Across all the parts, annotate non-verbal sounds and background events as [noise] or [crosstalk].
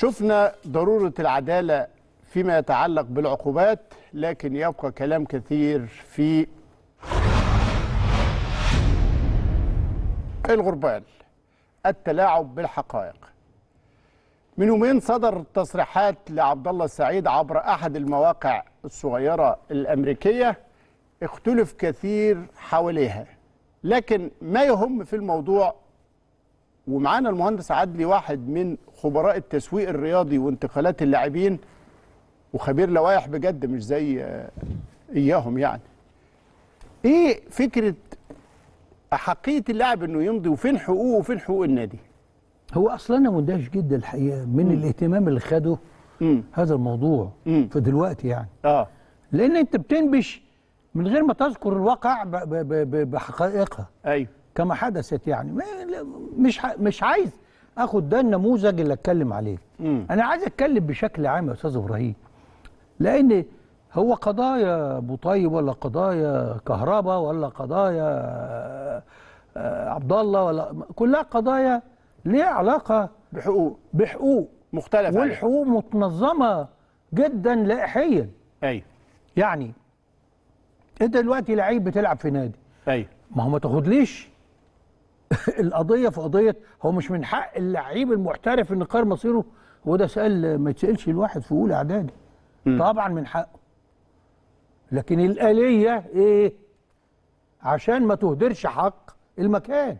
شفنا ضرورة العدالة فيما يتعلق بالعقوبات لكن يبقى كلام كثير في الغربال التلاعب بالحقائق من يومين صدر تصريحات لعبد الله السعيد عبر احد المواقع الصغيره الامريكيه اختلف كثير حواليها لكن ما يهم في الموضوع ومعانا المهندس عدلي واحد من خبراء التسويق الرياضي وانتقالات اللاعبين وخبير لوائح بجد مش زي آه، اياهم يعني ايه فكره احقيه اللاعب انه يمضي وفين حقوقه وفين حقوق النادي هو اصلا انا مندهش جدا الحقيقه من م. الاهتمام اللي خده م. هذا الموضوع م. في دلوقتي يعني اه لان انت بتنبش من غير ما تذكر الواقع بحقائقها ايوه كما حدثت يعني مش مش عايز اخد ده النموذج اللي اتكلم عليه م. انا عايز اتكلم بشكل عام يا استاذ ابراهيم لان هو قضايا ابو طيب ولا قضايا كهربا ولا قضايا آه، عبد الله ولا كلها قضايا ليها علاقه بحقوق بحقوق مختلفه والحقوق عليها. متنظمه جدا لائحيا ايوه يعني انت دلوقتي لعيب بتلعب في نادي ايوه ما هو ما تاخدليش [laughs] القضيه في قضيه هو مش من حق اللعيب المحترف ان يقرر مصيره هو ده سال ما يتسالش الواحد في اولى اعدادي طبعا من حقه لكن الاليه ايه عشان ما تهدرش حق المكان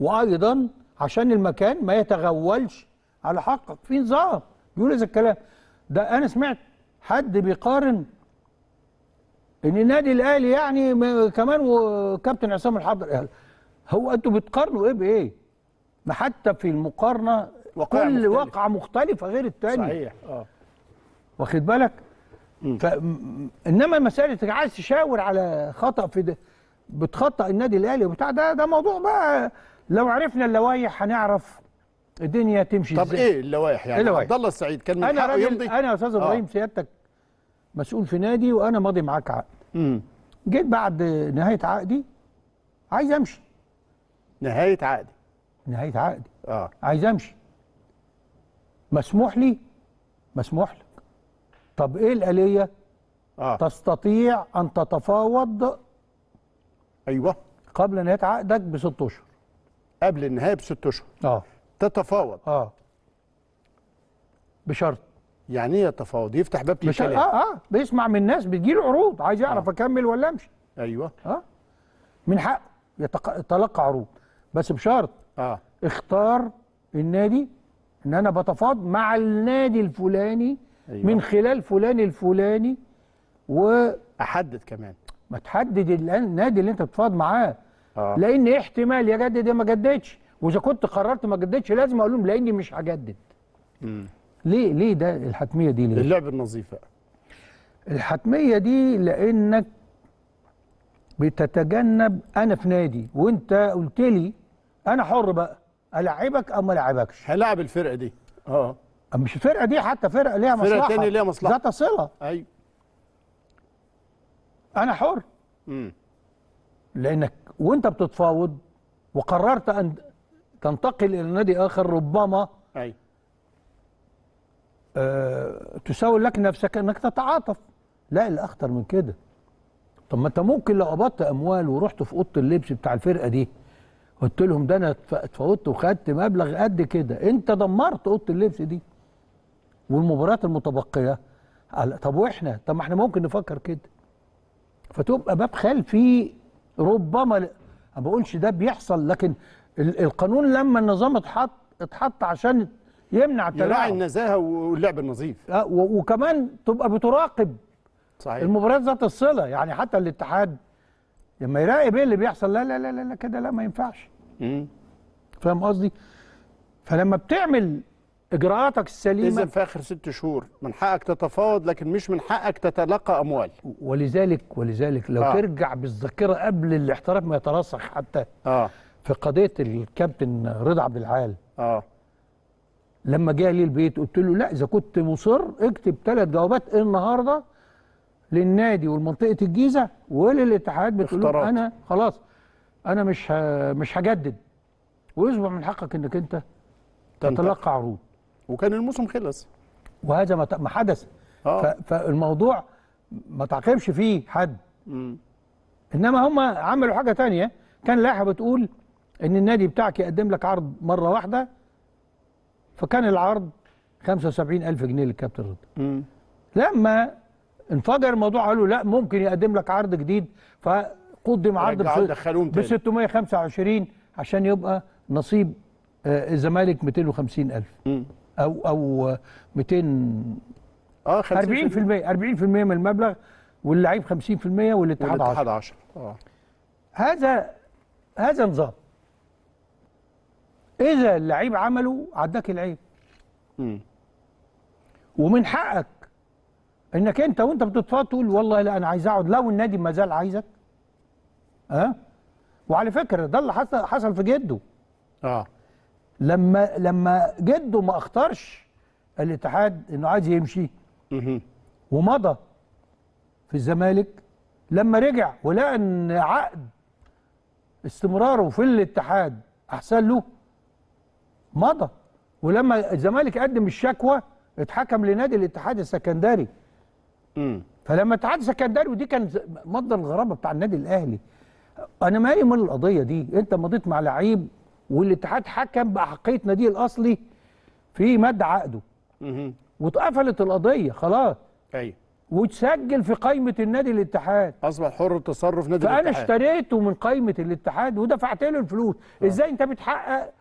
وايضا عشان المكان ما يتغولش على حقك في نظام بيقول هذا الكلام ده انا سمعت حد بيقارن ان النادي الاهلي يعني كمان وكابتن عصام الحضري هو انتوا بتقارنوا ايه بايه؟ ما حتى في المقارنه وقع كل مختلف. واقعه مختلفه غير الثانيه صحيح اه واخد بالك؟ ف... انما مساله انك عايز تشاور على خطا في ده بتخطا النادي الاهلي وبتاع ده ده موضوع بقى لو عرفنا اللوائح هنعرف الدنيا تمشي ازاي طب ايه اللوائح يعني إيه عبد الله السعيد كان من حقه يمضي انا يا استاذ آه. ابراهيم آه. سيادتك مسؤول في نادي وانا ماضي معاك عقد جيت بعد نهايه عقدي عايز امشي نهايه عقدي نهايه عقدي اه عايز امشي مسموح لي مسموح لك طب ايه الاليه آه. تستطيع ان تتفاوض ايوه قبل نهايه عقدك بست اشهر قبل النهايه بست اشهر اه تتفاوض اه بشرط يعني ايه يتفاوض يفتح باب للكلام اه اه بيسمع من الناس بتجيله عروض عايز يعرف آه. اكمل ولا امشي ايوه اه من حقه يتلقى عروض بس بشرط اه اختار النادي ان انا بتفاض مع النادي الفلاني أيوة. من خلال فلان الفلاني واحدد كمان ما تحدد النادي اللي انت بتفاض معاه آه. لان احتمال يجدد يا ما جددش واذا كنت قررت ما جددش لازم اقول لهم لاني مش هجدد ليه ليه ده الحتميه دي ليه اللعب النظيف الحتميه دي لانك بتتجنب انا في نادي وانت قلت لي انا حر بقى العبك او ما العبكش هلاعب الفرقه دي اه مش الفرقه دي حتى فرقه ليها مصلحه فرقه تانية ليها مصلحه ذات صله ايوه انا حر امم لانك وانت بتتفاوض وقررت ان تنتقل الى نادي اخر ربما ايوه أه تساوي لك نفسك انك تتعاطف لا الاخطر اخطر من كده طب ما انت ممكن لو قبضت اموال ورحت في اوضه اللبس بتاع الفرقه دي قلت لهم ده انا اتفاوضت وخدت مبلغ قد كده انت دمرت اوضه اللبس دي والمباريات المتبقيه طب واحنا طب ما احنا ممكن نفكر كده فتبقى باب خلفي ربما ما بقولش ده بيحصل لكن القانون لما النظام اتحط اتحط عشان يمنع التلاعب يراعي النزاهه واللعب النظيف أه، وكمان تبقى بتراقب صحيح المباريات ذات الصله يعني حتى الاتحاد لما يراقب ايه اللي بيحصل لا لا لا لا كده لا ما ينفعش فاهم قصدي فلما بتعمل اجراءاتك السليمه اذا في اخر ست شهور من حقك تتفاوض لكن مش من حقك تتلقى اموال ولذلك ولذلك لو آه. ترجع بالذاكره قبل الاحتراف ما يترسخ حتى آه. في قضيه الكابتن رضا عبد العال اه لما جه لي البيت قلت له لا اذا كنت مصر اكتب ثلاث جوابات النهارده للنادي ولمنطقه الجيزه وللاتحاد بتقول انا خلاص انا مش مش هجدد ويصبح من حقك انك انت تتلقى عروض وكان الموسم خلص وهذا ما حدث آه. فالموضوع ما تعاقبش فيه حد م. انما هم عملوا حاجه تانية كان لائحه بتقول ان النادي بتاعك يقدم لك عرض مره واحده فكان العرض 75000 جنيه للكابتن رضا لما انفجر الموضوع قالوا لا ممكن يقدم لك عرض جديد فقدم عرض ب 625 عشان يبقى نصيب آه، الزمالك 250000 او او 200 اه 40% 40% آه، من المبلغ واللعيب 50% والاتحاد 10 والاتحاد 10 اه هذا هذا نظام اذا اللعيب عمله عداك العيب ومن حقك انك انت وانت بتتفاوض تقول والله لا انا عايز اقعد لو النادي ما زال عايزك ها أه؟ وعلى فكره ده اللي حصل حصل في جده اه لما لما جده ما اختارش الاتحاد انه عايز يمشي ومضى في الزمالك لما رجع ولقى ان عقد استمراره في الاتحاد احسن له مضى ولما الزمالك قدم الشكوى اتحكم لنادي الاتحاد السكندري فلما اتحاد سكندري ودي كان مصدر الغرابه بتاع النادي الاهلي انا مالي مال القضيه دي انت مضيت مع لعيب والاتحاد حكم باحقيه ناديه الاصلي في مد عقده واتقفلت القضيه خلاص ايوه وتسجل في قائمه النادي الاتحاد اصبح حر التصرف نادي فأنا الاتحاد فانا اشتريته من قائمه الاتحاد ودفعت له الفلوس آه. ازاي انت بتحقق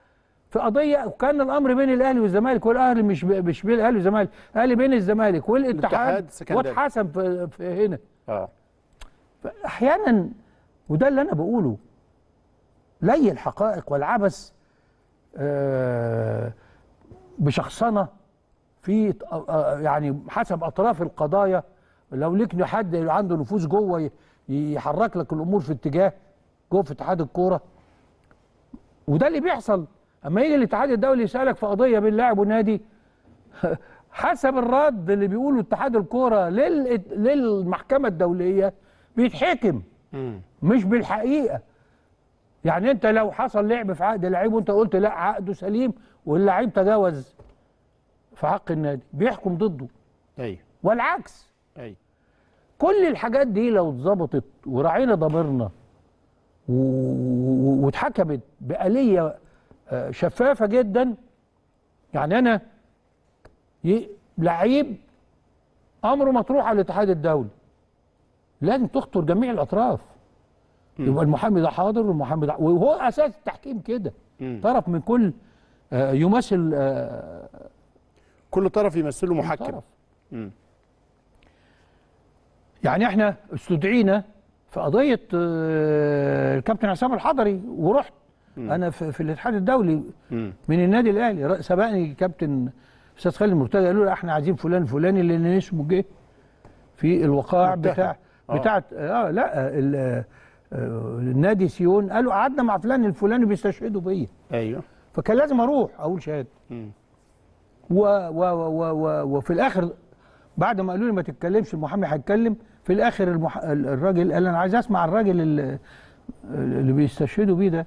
في قضيه وكان الامر بين الاهلي والزمالك والاهلي مش مش بين الاهلي والزمالك الاهلي بين الزمالك والاتحاد واتحسن في, في هنا اه احيانا وده اللي انا بقوله لي الحقائق والعبث آه بشخصنه في آه، آه، يعني حسب اطراف القضايا لو ليك حد عنده نفوذ جوه يحرك لك الامور في اتجاه جوه في اتحاد الكوره وده اللي بيحصل اما يجي الاتحاد الدولي يسالك في قضيه بين لاعب ونادي حسب الرد اللي بيقوله اتحاد الكوره لل... للمحكمه الدوليه بيتحكم مش بالحقيقه يعني انت لو حصل لعب في عقد لعيب وانت قلت لا عقده سليم واللعيب تجاوز في حق النادي بيحكم ضده ايوه والعكس ايوه كل الحاجات دي لو اتظبطت وراعينا ضميرنا واتحكمت بآلية آه، شفافة جدا يعني أنا لعيب أمره مطروح على الاتحاد الدولي لازم تخطر جميع الأطراف يبقى المحامي ده حاضر والمحامي ده وهو أساس التحكيم كده طرف من كل آه، يمثل آه، كل طرف يمثله محكم طرف. يعني احنا استدعينا في قضيه الكابتن عصام الحضري ورحت انا في, في الاتحاد الدولي مم. من النادي الاهلي سبقني كابتن استاذ خالد مرتضى قالوا له احنا عايزين فلان فلان لان اسمه جه في الوقائع بتاع آه. بتاعت اه لا النادي آه، سيون قالوا قعدنا مع فلان الفلاني بيستشهدوا بيا ايوه فكان لازم اروح اقول شهاده و و و و وفي الاخر بعد ما قالوا لي ما تتكلمش المحامي هيتكلم في الاخر المح... الراجل قال انا عايز اسمع الراجل اللي, اللي بيستشهدوا بيه ده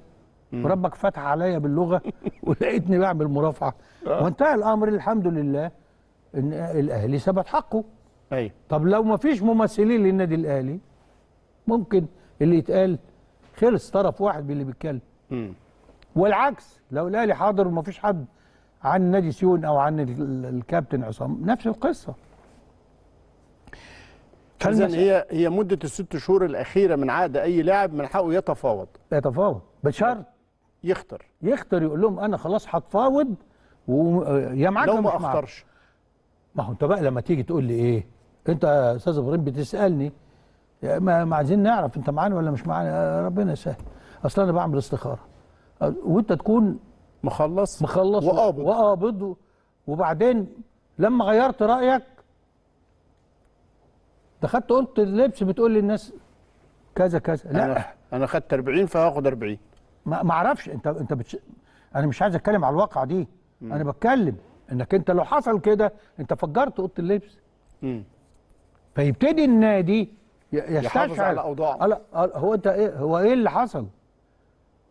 وربك فتح عليا باللغه [laughs] ولقيتني بعمل مرافعه آه. وانتهى الامر الحمد لله ان الاهلي ثبت حقه ايوه طب لو ما فيش ممثلين للنادي الاهلي ممكن اللي يتقال خلص طرف واحد باللي بيتكلم والعكس لو الاهلي حاضر وما فيش حد عن نادي سيون او عن الكابتن عصام نفس القصه اذا هي هي مده الست شهور الاخيره من عقد اي لاعب من حقه يتفاوض يتفاوض بشرط يخطر يخطر يقول لهم انا خلاص هتفاوض ويا معاك لو ما اختارش ما هو انت بقى لما تيجي تقول لي ايه انت يا استاذ ابراهيم بتسالني ما عايزين نعرف انت معانا ولا مش معانا آه، ربنا يسهل اصل انا بعمل استخاره وانت تكون مخلص مخلص وقابض وقابض وبعدين لما غيرت رايك دخلت قلت اللبس بتقول للناس كذا كذا لا انا خدت 40 فهاخد 40 ما اعرفش انت انت بتش... انا مش عايز اتكلم على الواقعه دي مم. انا بتكلم انك انت لو حصل كده انت فجرت اوضه اللبس مم. فيبتدي النادي يحافظ على اوضاعه هو انت ايه هو ايه اللي حصل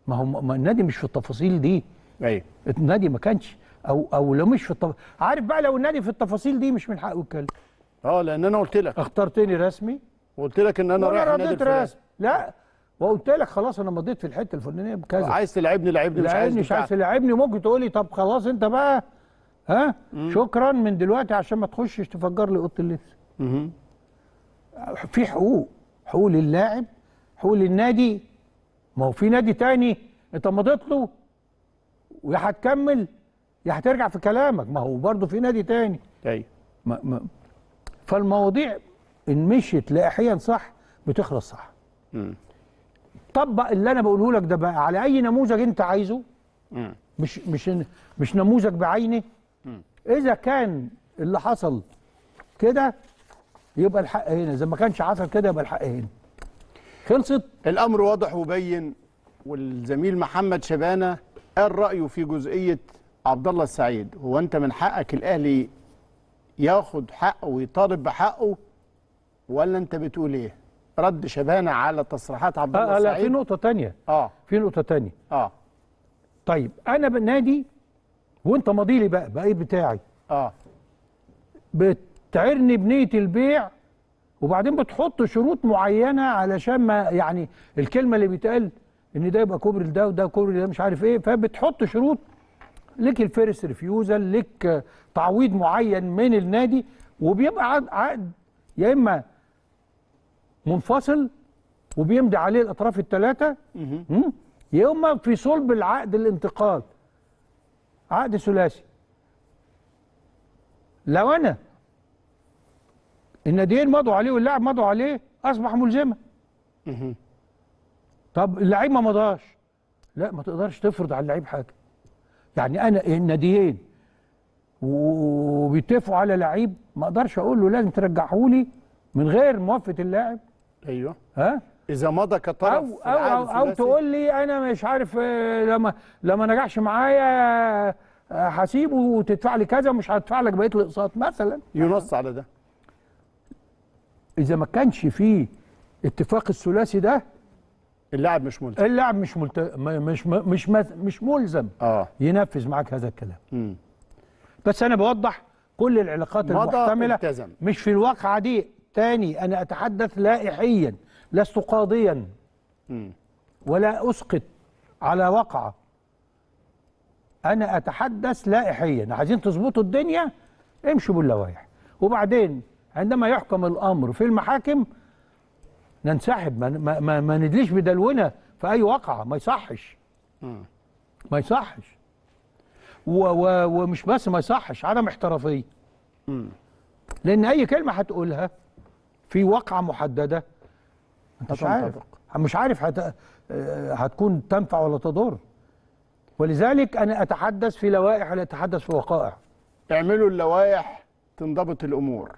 ما هو ما النادي مش في التفاصيل دي ايوه النادي ما كانش او او لو مش في التف... عارف بقى لو النادي في التفاصيل دي مش من حقه يتكلم اه لان انا قلت لك اخترتني رسمي وقلت لك ان انا رايح النادي رسمي لا وقلت لك خلاص انا مضيت في الحته الفلانيه بكذا عايز تلعبني لعبني مش عايز مش عايز تلعبني ممكن تقول لي طب خلاص انت بقى ها مم. شكرا من دلوقتي عشان ما تخشش تفجر لي اوضه اللبس في حقوق حقوق للاعب حقوق للنادي ما هو في نادي تاني انت مضيت له ويا هتكمل يا هترجع في كلامك ما هو برضه في نادي تاني ايوه فالمواضيع ان مشيت لاحيا صح بتخلص صح مم. طبق اللي انا بقوله لك ده بقى على اي نموذج انت عايزه مش مش مش نموذج بعينه اذا كان اللي حصل كده يبقى الحق هنا اذا ما كانش حصل كده يبقى الحق هنا خلصت الامر واضح وبين والزميل محمد شبانه قال رايه في جزئيه عبد الله السعيد هو انت من حقك الاهلي ياخد حقه ويطالب بحقه ولا انت بتقول ايه رد شبانه على تصريحات عبد آه، الله آه لا في نقطه ثانيه اه في نقطه ثانيه اه طيب انا بنادي وانت ماضي لي بقى بقيت بتاعي اه بتعرني بنيه البيع وبعدين بتحط شروط معينه علشان ما يعني الكلمه اللي بيتقال ان ده يبقى كوبري لده وده كوبري ده مش عارف ايه فبتحط شروط لك الفيرست ريفيوزال لك تعويض معين من النادي وبيبقى عقد يا اما منفصل وبيمضي عليه الاطراف الثلاثه يا اما في صلب العقد الانتقال عقد ثلاثي لو انا الناديين مضوا عليه واللاعب مضوا عليه اصبح ملزمه طب اللعيب ما مضاش لا ما تقدرش تفرض على اللعيب حاجه يعني انا الناديين وبيتفقوا على لعيب ما اقدرش اقول له لازم ترجعه لي من غير موافقه اللاعب ايوه ها اذا مضى كطرف او او او, أو تقول لي انا مش عارف آه، لما لما نجحش معايا آه، هسيبه وتدفع لي كذا مش هدفع لك بقيه الاقساط مثلا ينص على ده اذا ما كانش فيه اتفاق الثلاثي ده اللاعب مش ملزم اللاعب مش ملتزم مش مش مش ملزم اه ينفذ معاك هذا الكلام امم بس انا بوضح كل العلاقات المحتمله التزم. مش في الواقعه دي تاني أنا أتحدث لائحيا لست قاضيا ولا أسقط على وقعة أنا أتحدث لائحيا عايزين تظبطوا الدنيا امشوا باللوائح وبعدين عندما يحكم الأمر في المحاكم ننسحب ما, ما, ما, ما ندليش بدلونا في أي وقعة ما يصحش ما يصحش و و ومش بس ما يصحش عدم احترافية لأن أي كلمة هتقولها في واقعه محدده مش عارف مش عارف هت... آه، هتكون تنفع ولا تضر ولذلك انا اتحدث في لوائح ولا اتحدث في وقائع اعملوا اللوائح تنضبط الامور